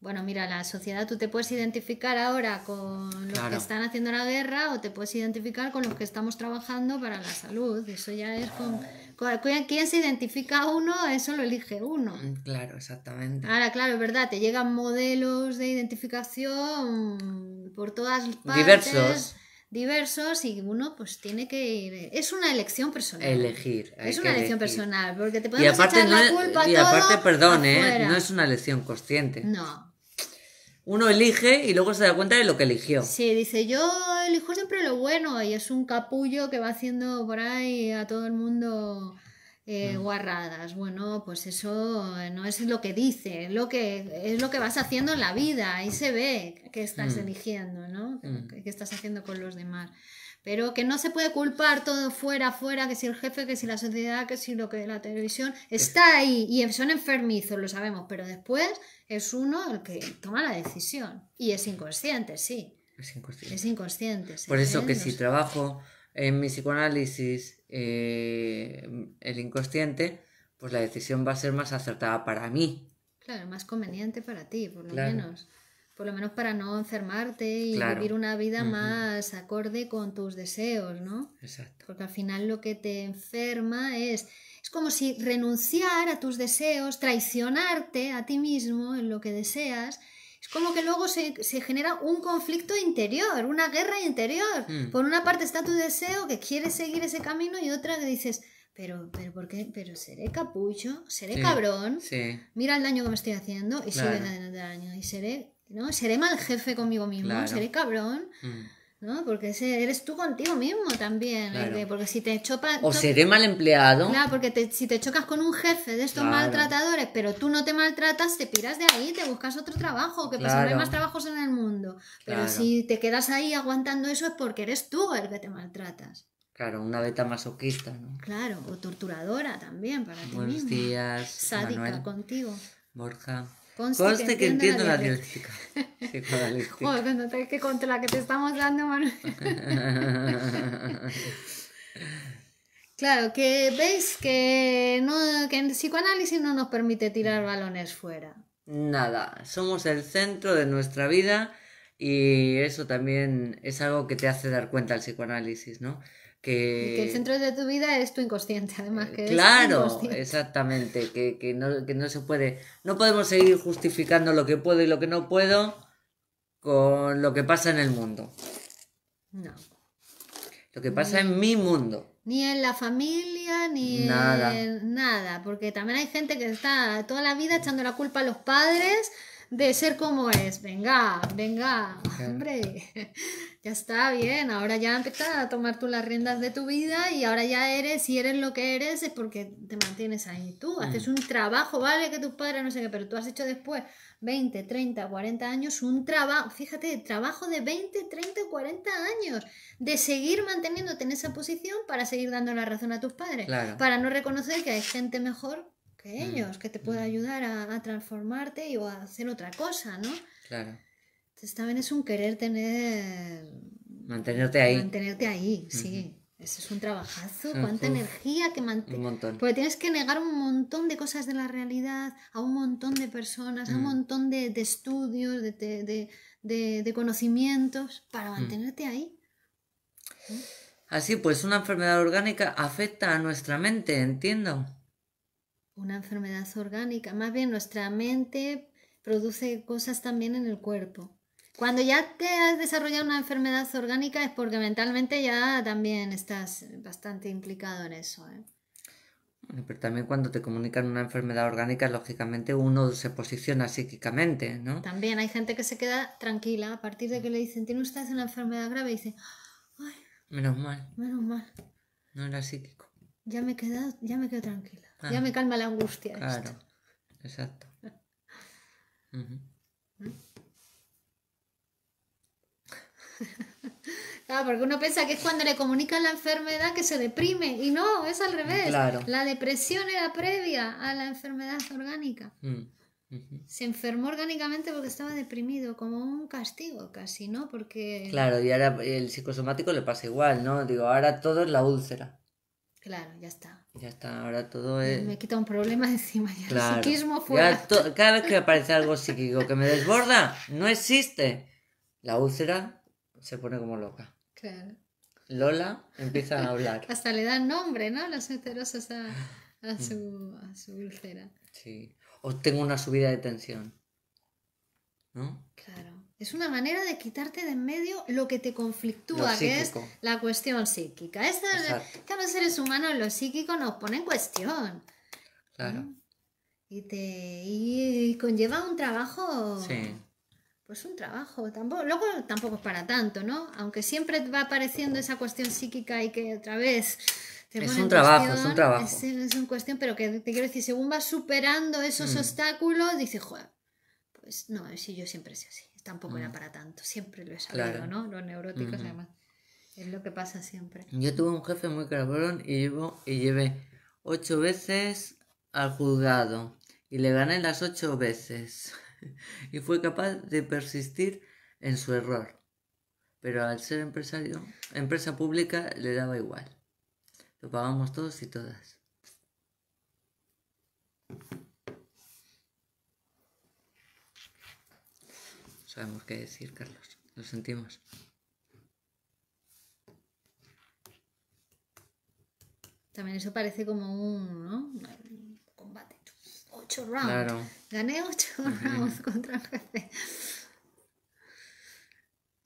S1: bueno, mira, la sociedad, tú te puedes identificar ahora con los que están haciendo la guerra o te puedes identificar con los que estamos trabajando para la salud. Eso ya es con, con quién se identifica uno, eso lo elige uno.
S2: Mm, claro, exactamente.
S1: Ahora, claro, es verdad, te llegan modelos de identificación por todas partes. Diversos diversos y uno pues tiene que ir. Es una elección personal. Elegir. Es una elección personal, porque te podemos echar la culpa Y aparte, perdón, eh, no es
S2: una elección consciente. No uno elige y luego se da cuenta de lo que eligió.
S1: Sí, dice, yo elijo siempre lo bueno y es un capullo que va haciendo por ahí a todo el mundo eh, mm. guarradas. Bueno, pues eso eh, no es lo que dice, es lo que, es lo que vas haciendo en la vida, ahí se ve que estás mm. eligiendo, ¿no? Mm. estás haciendo con los demás. Pero que no se puede culpar todo fuera, fuera, que si el jefe, que si la sociedad, que si lo que la televisión, está ahí y son enfermizos, lo sabemos, pero después es uno el que toma la decisión. Y es inconsciente, sí. Es inconsciente. Es inconsciente. Por eso que si
S2: trabajo en mi psicoanálisis eh, el inconsciente, pues la decisión va a ser más acertada para mí. Claro,
S1: más conveniente para ti, por lo menos. Por lo menos para no enfermarte y vivir una vida más acorde con tus deseos, ¿no? Exacto. Porque al final lo que te enferma es es como si renunciar a tus deseos, traicionarte a ti mismo en lo que deseas, es como que luego se, genera un conflicto interior, una guerra interior. Mm. Por una parte está tu deseo que quieres seguir ese camino y otra que dices, pero, pero, ¿por qué? Pero seré capucho, seré cabrón, mira el daño que me estoy haciendo y claro. el daño. Y seré, ¿no? Seré mal jefe conmigo mismo, seré cabrón. Mm. ¿no? Porque eres tú contigo mismo también, porque si te O seré mal
S2: empleado. Claro,
S1: porque si te chocas con un jefe de estos maltratadores, pero tú no te maltratas, te piras de ahí, te buscas otro trabajo, que pues, claro. hay más trabajos en el mundo. Pero si te quedas ahí aguantando eso es porque eres tú el que te maltratas.
S2: Claro, una beta masoquista,
S1: Claro, o torturadora también para ti mismo. días. Sádica contigo.
S2: Borja. Conste, que, entiendo la, dialéctica.
S1: Joder, que contra la que te estamos dando, claro, que veis que, no, que el psicoanálisis no nos permite tirar balones fuera.
S2: Nada, somos el centro de nuestra vida y eso también es algo que te hace dar cuenta el psicoanálisis, ¿no? Que... el centro
S1: de tu vida es tu inconsciente, además eh, que Claro,
S2: exactamente, que, no, se puede, no podemos seguir justificando lo que puedo y lo que no puedo con lo que pasa en el mundo. No. Lo que pasa en mi mundo.
S1: Ni en la familia, ni en nada. Porque también hay gente que está toda la vida echando la culpa a los padres de ser como es. Venga, venga, hombre. Ya está bien, ahora ya empezado a tomar tú las riendas de tu vida y ahora ya eres, si eres lo que eres, es porque te mantienes ahí. Tú mm. haces un trabajo, vale que tus padres no sé qué, pero tú has hecho después 20, 30, 40 años un trabajo, fíjate, trabajo de 20, 30, 40 años de seguir manteniéndote en esa posición para seguir dando la razón a tus padres, para no reconocer que hay gente mejor que ellos mm, que te pueda mm. ayudar a, transformarte o a hacer otra cosa, ¿no? Claro. Entonces también es un querer tener...
S2: Mantenerte ahí. Mantenerte
S1: ahí, sí. Eso es un trabajazo, cuánta energía que mantienes. Un montón. Porque tienes que negar un montón de cosas de la realidad, a un montón de personas, a un mm. montón de, estudios, de, conocimientos, para mantenerte ahí.
S2: Así pues, una enfermedad orgánica afecta a nuestra mente, entiendo
S1: una enfermedad orgánica. Más bien nuestra mente produce cosas también en el cuerpo. Cuando ya te has desarrollado una enfermedad orgánica es porque mentalmente ya también estás bastante implicado en eso. ¿eh?
S2: pero también cuando te comunican una enfermedad orgánica, lógicamente uno se posiciona psíquicamente, ¿no?
S1: También hay gente que se queda tranquila a partir de que le dicen, tiene usted una enfermedad grave, y dice, ay, menos mal. Menos mal.
S2: No era psíquico.
S1: Ya me he quedado, ya me quedo tranquila ya me ah. calma la angustia. Claro, exacto. Claro, porque uno piensa que es cuando le comunican la enfermedad que se deprime y no, es al revés. La depresión era previa a la enfermedad orgánica. Mm, se enfermó orgánicamente porque estaba deprimido, como un castigo casi, ¿no? Porque... Claro,
S2: y ahora el psicosomático le pasa igual, ¿no? Digo, ahora todo es la úlcera.
S1: Claro, ya está.
S2: Ya está, ahora todo es. Me
S1: quita un problema encima ya. el psiquismo fuera.
S2: cada vez que aparece algo psíquico que me desborda, no existe. La úlcera se pone como loca. Claro. Lola empieza a hablar.
S1: Hasta le dan nombre, ¿no? Los heterosos a, mm. su, a su úlcera.
S2: Sí. O tengo una subida de tensión. ¿No?
S1: Claro. Es una manera de quitarte de en medio lo que te conflictúa, que es la cuestión psíquica. Esto, que los seres humanos lo psíquico nos pone en cuestión. Claro. Y, te, y, conlleva un trabajo. Sí. Pues un trabajo. Tampoco, luego tampoco es para tanto, ¿no? Aunque siempre va apareciendo esa cuestión psíquica y que otra vez.
S2: Te es, un trabajo, es un trabajo, es un
S1: trabajo. Es, una cuestión, pero que te quiero decir, según vas superando esos mm. obstáculos, dices, joder, pues no, si yo siempre soy así tampoco era mm. para tanto, siempre lo he sabido, ¿no? Los neuróticos además. Es lo que pasa siempre. Yo
S2: tuve un jefe muy cabrón y, llevo, y llevé ocho veces al juzgado y le gané las ocho veces. y fue capaz de persistir en su error. Pero al ser empresario, empresa pública, le daba igual. Lo pagamos todos y todas. sabemos qué decir, Carlos. Lo sentimos.
S1: También eso parece como un, ¿no? combate. Ocho rounds. Gané ocho rounds contra el jefe.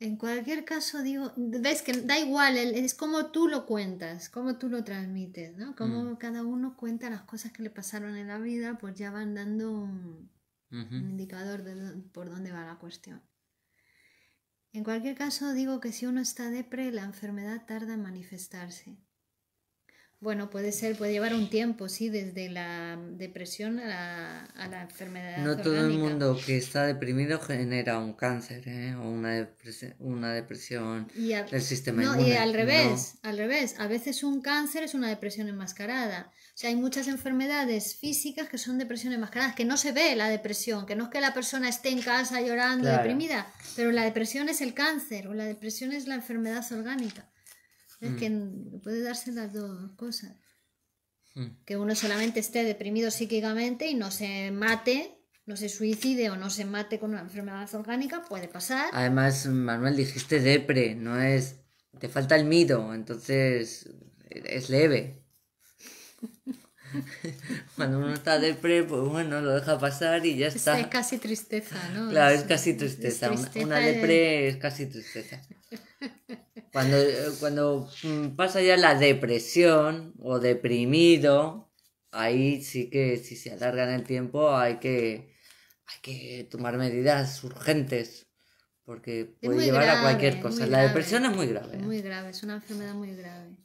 S1: En cualquier caso, digo, ves que da igual, es como tú lo cuentas, como tú lo transmites, ¿no? Como mm. cada uno cuenta las cosas que le pasaron en la vida, pues ya van dando un, un indicador de por dónde va la cuestión. En cualquier caso, digo que si uno está depre, la enfermedad tarda en manifestarse. Bueno, puede ser, puede llevar un tiempo, sí, desde la depresión a la, enfermedad. No todo el
S2: mundo que está deprimido genera un cáncer ¿eh? o una, depresión, del sistema no, Y al revés,
S1: al revés. A veces un cáncer es una depresión enmascarada. O sea, hay muchas enfermedades físicas que son depresiones enmascaradas, que no se ve la depresión, que no es que la persona esté en casa llorando, deprimida, pero la depresión es el cáncer o la depresión es la enfermedad orgánica que mm. puede darse las dos cosas. Mm. Que uno solamente esté deprimido psíquicamente y no se mate, no se suicide o no se mate con una enfermedad orgánica, puede pasar.
S2: Además, Manuel, dijiste depre, no es... Te falta el miedo, entonces es leve. Cuando uno está depre, pues bueno, lo deja pasar y ya está. Es
S1: casi tristeza, ¿no? Claro, es casi tristeza. una, depre
S2: es casi tristeza. Cuando, mm, pasa ya la depresión o deprimido, ahí sí que si se alarga en el tiempo hay que, hay que tomar medidas urgentes porque puede llevar a cualquier cosa. La depresión es muy grave.
S1: Muy ¿eh? grave, es una enfermedad muy grave.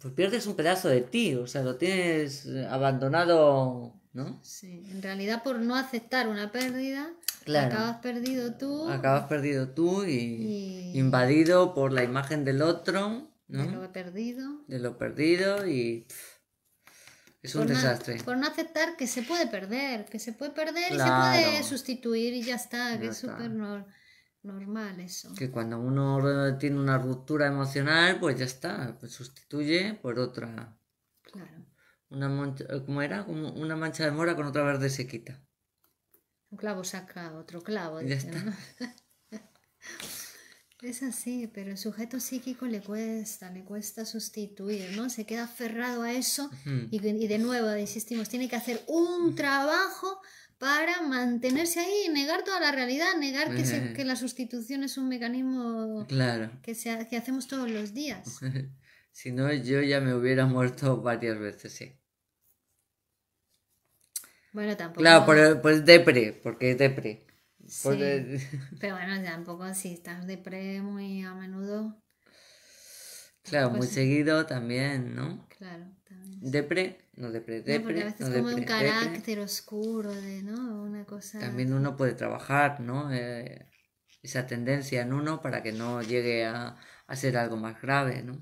S2: Pues pierdes un pedazo de ti, o sea, lo tienes abandonado, ¿no? Sí,
S1: en realidad por no aceptar una pérdida Acabas perdido tú. Acabas
S2: perdido tú y, invadido por la imagen del otro. De lo
S1: perdido.
S2: De lo perdido y... Es un desastre. por
S1: no aceptar que se puede perder, que se puede perder y se puede sustituir y ya está, que es súper normal eso. Que
S2: cuando uno tiene una ruptura emocional, pues ya está, pues sustituye por otra. Claro. Una mancha, ¿Cómo Una mancha de mora con otra verde se quita.
S1: Un clavo saca otro clavo. es así, pero el sujeto psíquico le cuesta, le cuesta sustituir, ¿no? Se queda aferrado a eso y, de nuevo, insistimos, tiene que hacer un trabajo para mantenerse ahí, negar toda la realidad, negar que, que, la sustitución es un mecanismo claro. que, que hacemos todos los días.
S2: si no, yo ya me hubiera muerto varias veces, sí.
S1: Bueno, tampoco. Claro, por, por
S2: depre, porque es depre. Sí,
S1: Pero bueno, tampoco si estás depre muy a menudo.
S2: Claro, pues muy seguido también, ¿no? Claro, también. Depre, no depre, depre. No, porque a veces es como un carácter
S1: oscuro, de, ¿no? Una cosa. También uno
S2: puede trabajar, ¿no? Eh, esa tendencia en uno para que no llegue a, a ser algo más grave, ¿no?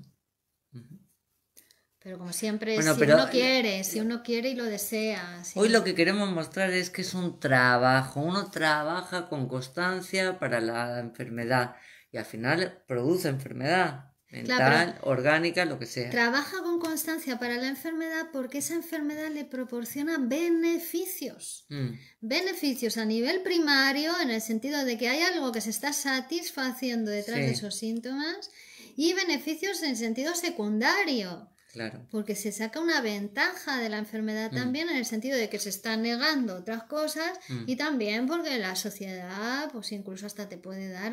S1: Pero como siempre, si uno quiere, si uno quiere y lo desea. hoy lo
S2: que queremos mostrar es que es un trabajo, uno trabaja con constancia para la enfermedad y al final produce enfermedad mental, orgánica, lo que sea.
S1: Trabaja con constancia para la enfermedad porque esa enfermedad le proporciona beneficios. Mm. Beneficios a nivel primario, en el sentido de que hay algo que se está satisfaciendo detrás de esos síntomas, y beneficios en sentido secundario. Porque se saca una ventaja de la enfermedad mm. también en el sentido de que se está negando otras cosas mm. y también porque la sociedad, pues incluso hasta te puede dar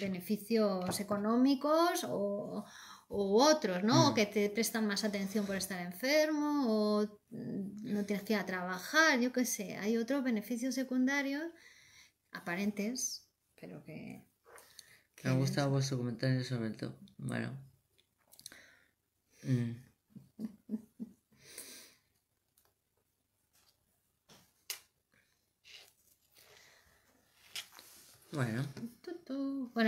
S1: beneficios económicos o, otros, ¿no? Mm. que te prestan más atención por estar enfermo o no tienes que trabajar, yo qué sé. Hay otros beneficios secundarios aparentes, pero que.
S2: Me ha gustado vuestro comentario en ese momento Bueno. Mm. Bueno.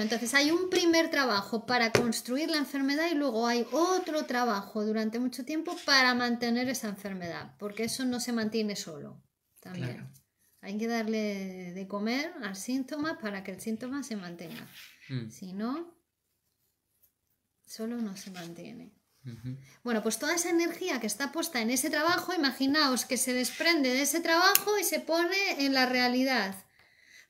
S1: entonces hay un primer trabajo para construir la enfermedad y luego hay otro trabajo durante mucho tiempo para mantener esa enfermedad, porque eso no se mantiene solo. También hay que darle de comer al síntoma para que el síntoma se mantenga. Mm. Si no, solo no se mantiene. Bueno, pues toda esa energía que está puesta en ese trabajo, imaginaos que se desprende de ese trabajo y se pone en la realidad.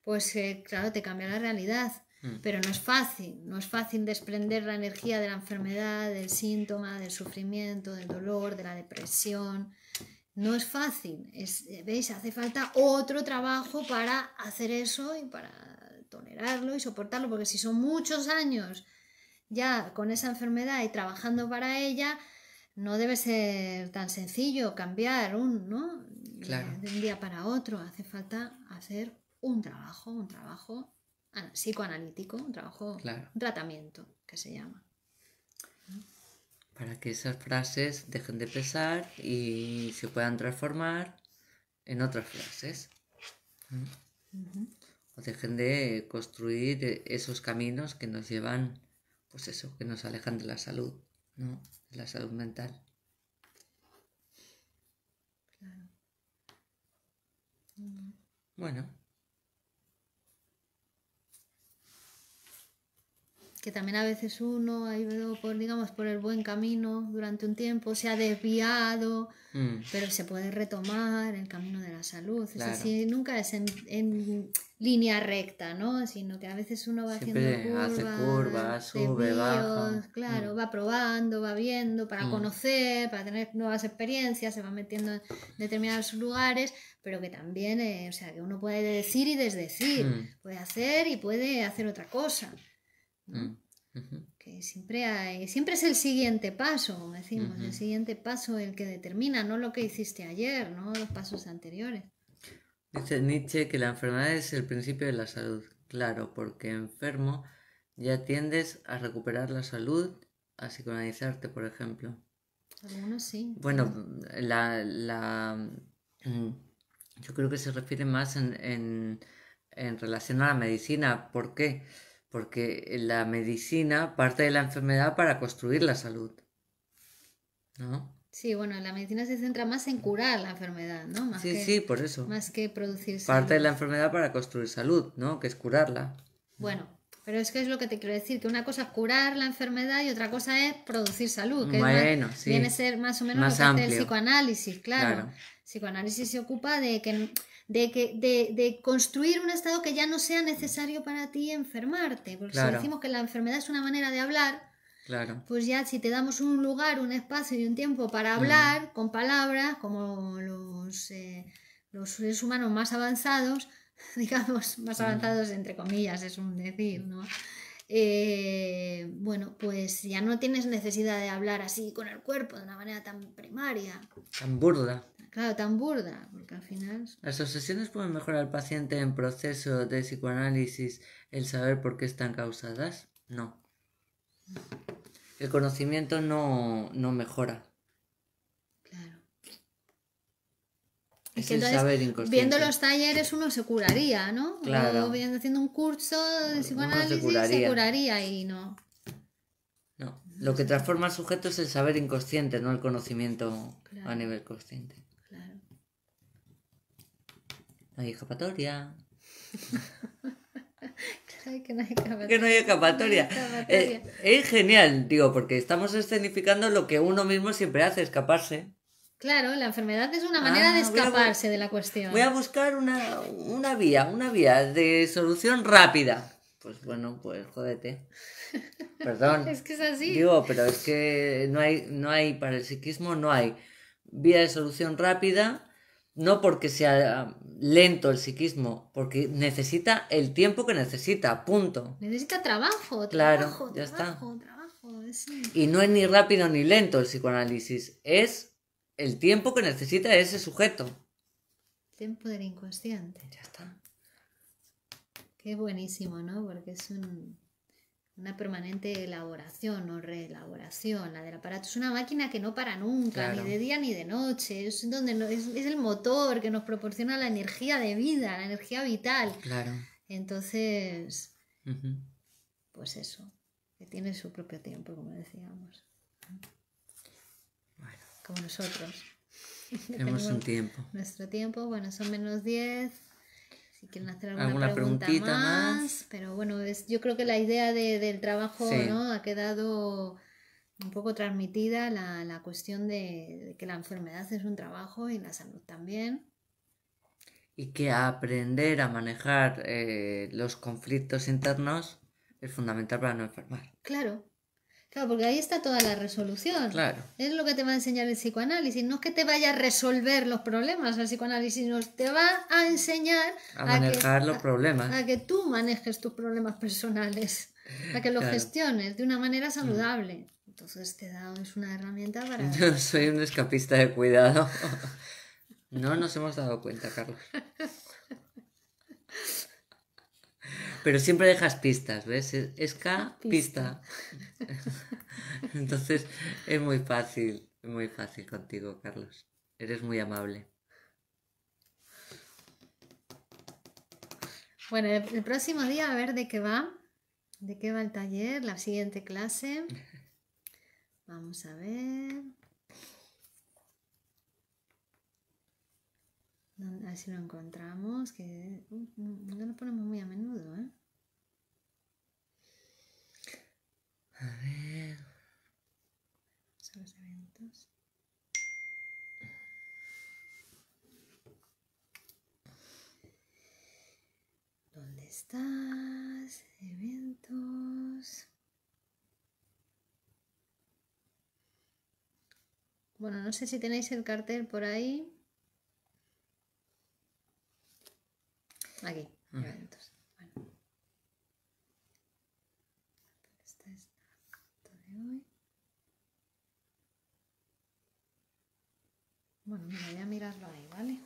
S1: Pues eh, claro, te cambia la realidad. Mm. Pero no es fácil, no es fácil desprender la energía de la enfermedad, del síntoma, del sufrimiento, del dolor, de la depresión. No es fácil, eh, ¿veis? Hace falta otro trabajo para hacer eso y para tolerarlo y soportarlo, porque si son muchos años ya con esa enfermedad y trabajando para ella, no debe ser tan sencillo cambiar un, ¿no?
S2: De un
S1: día para otro, hace falta hacer un trabajo, un trabajo psicoanalítico, un trabajo, un tratamiento que se llama.
S2: Para que esas frases dejen de pesar y se puedan transformar en otras frases. O dejen de construir eh, esos caminos que nos llevan pues eso, que nos alejan de la salud, ¿no? De la salud mental. Claro. Bueno.
S1: que también a veces uno ha ido por, digamos, por el buen camino durante un tiempo, se ha desviado, mm. pero se puede retomar el camino de la salud. Es así, nunca es en, línea recta, ¿no? Sino que a veces uno va haciendo curvas, sube, baja. Claro, mm. va probando, va viendo para mm. conocer, para tener nuevas experiencias, se va metiendo en determinados lugares, pero que también, eh, o sea, que uno puede decir y desdecir, mm. puede hacer y puede hacer otra cosa.
S2: Que siempre
S1: hay, siempre es el siguiente paso, decimos, el siguiente paso el que determina, no lo que hiciste ayer, no los pasos anteriores.
S2: Dice Nietzsche que la enfermedad es el principio de la salud. Claro, porque enfermo ya tiendes a recuperar la salud, a psicoanalizarte, por ejemplo.
S1: Algunos sí. Bueno,
S2: la, yo creo que se refiere más en, en relación a la medicina. ¿Por qué? Porque la medicina parte de la enfermedad para construir la salud. ¿No?
S1: Sí, bueno, la medicina se centra más en curar la enfermedad, ¿no? Más sí, que, sí, por eso. Más que producir salud. Parte de la
S2: enfermedad para construir salud, ¿no? Que es curarla.
S1: Bueno, pero es que es lo que te quiero decir, que una cosa es curar la enfermedad y otra cosa es producir salud, que bueno, sí. viene a ser más o menos lo que el psicoanálisis, claro. psicoanálisis se ocupa de que de, que, de, construir un estado que ya no sea necesario para ti enfermarte. Porque si decimos que la enfermedad es una manera de hablar, Claro. Pues ya si te damos un lugar, un espacio y un tiempo para hablar con palabras, como los, eh, los seres humanos más avanzados, digamos, más avanzados entre comillas, es un decir, ¿no? Eh, bueno, pues ya no tienes necesidad de hablar así con el cuerpo de una manera tan primaria.
S2: Tan burda.
S1: Claro, tan burda, porque al final...
S2: Las obsesiones pueden mejorar al paciente en proceso de psicoanálisis el saber por qué están causadas. No. Mm el conocimiento no, mejora. Claro. Es el saber inconsciente. Viendo los
S1: talleres uno se curaría, ¿no? Claro. O haciendo un curso de psicoanálisis se curaría. y no.
S2: No, lo que transforma al sujeto es el saber inconsciente, no el conocimiento a nivel consciente. Claro. hay escapatoria.
S1: que no hay escapatoria. Eh,
S2: es genial, digo, porque estamos escenificando lo que uno mismo siempre hace, escaparse.
S1: Claro, la enfermedad es una ah, manera de escaparse de la cuestión. Voy a
S2: buscar una, vía, una vía de solución rápida. Pues bueno, pues jódete. Perdón. es que es así. Digo, pero es que no hay, no hay, para el psiquismo no hay vía de solución rápida no porque sea ah, lento el psiquismo, porque necesita el tiempo que necesita, punto.
S1: Necesita trabajo, trabajo, claro, ya trabajo, trabajo. Y
S2: no es ni rápido ni lento el psicoanálisis, es el tiempo que necesita ese sujeto.
S1: Tiempo del inconsciente. Ya está. Qué buenísimo, ¿no? Porque es un, una permanente elaboración o reelaboración. La del aparato es una máquina que no para nunca, ni de día ni de noche. Es, donde es, el motor que nos proporciona la energía de vida, la energía vital. Claro. Entonces, pues eso, que tiene su propio tiempo, como decíamos. Bueno. Como nosotros. Tenemos un tiempo. Nuestro tiempo, bueno, son menos 10 quieren hacer alguna, pregunta más, Pero bueno, yo creo que la idea del trabajo ha quedado un poco transmitida, la, cuestión de, que la enfermedad es un trabajo y la salud también.
S2: Y que aprender a manejar eh, los conflictos internos es fundamental para no enfermar.
S1: Claro, Claro, porque ahí está toda la resolución. Claro. Es lo que te va a enseñar el psicoanálisis. No es que te vaya a resolver los problemas el psicoanálisis, sino te va a enseñar a manejar
S2: los problemas.
S1: A, que tú manejes tus problemas personales, a que los gestiones de una manera mm. saludable. Entonces te da es una herramienta para. Yo
S2: soy un escapista de cuidado. No nos hemos dado cuenta, Carlos. Pero siempre dejas pistas, ¿ves? Es K, pista. Entonces es muy fácil, muy fácil contigo, Carlos. Eres muy amable.
S1: Bueno, el, próximo día a ver de qué va, de qué va el taller, la siguiente clase. Vamos a ver. A ver si lo encontramos, que uh, no lo ponemos muy a menudo, ¿eh?
S2: A ver. los eventos.
S1: ¿Dónde estás? Eventos. Bueno, no sé si tenéis el cartel por ahí. Aquí, Bueno. es mirarlo ahí, ¿vale?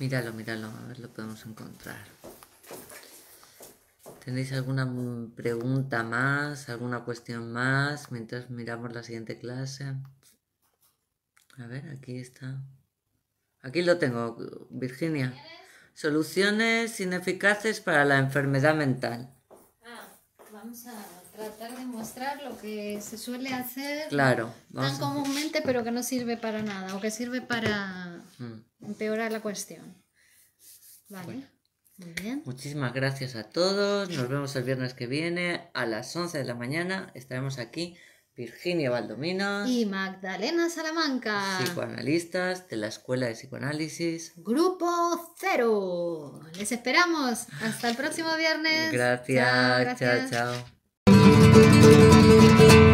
S2: Míralo, míralo, a ver lo podemos encontrar. ¿Tenéis alguna pregunta más, alguna cuestión más mientras miramos la siguiente clase? A ver, aquí está. Aquí lo tengo, Virginia. Soluciones ineficaces para la enfermedad mental.
S1: Ah, vamos a tratar de mostrar lo que se suele hacer tan comúnmente, pero que no sirve para nada o que sirve para mm. empeorar la cuestión. Vale. Muy bien.
S2: Muchísimas gracias a todos. Nos vemos el viernes que viene a las 11 de la mañana. Estaremos aquí Virginia Valdominos y
S1: Magdalena Salamanca,
S2: psicoanalistas de la Escuela de Psicoanálisis,
S1: Grupo Cero. Les esperamos. Hasta el próximo viernes.
S2: Gracias. chao. chao.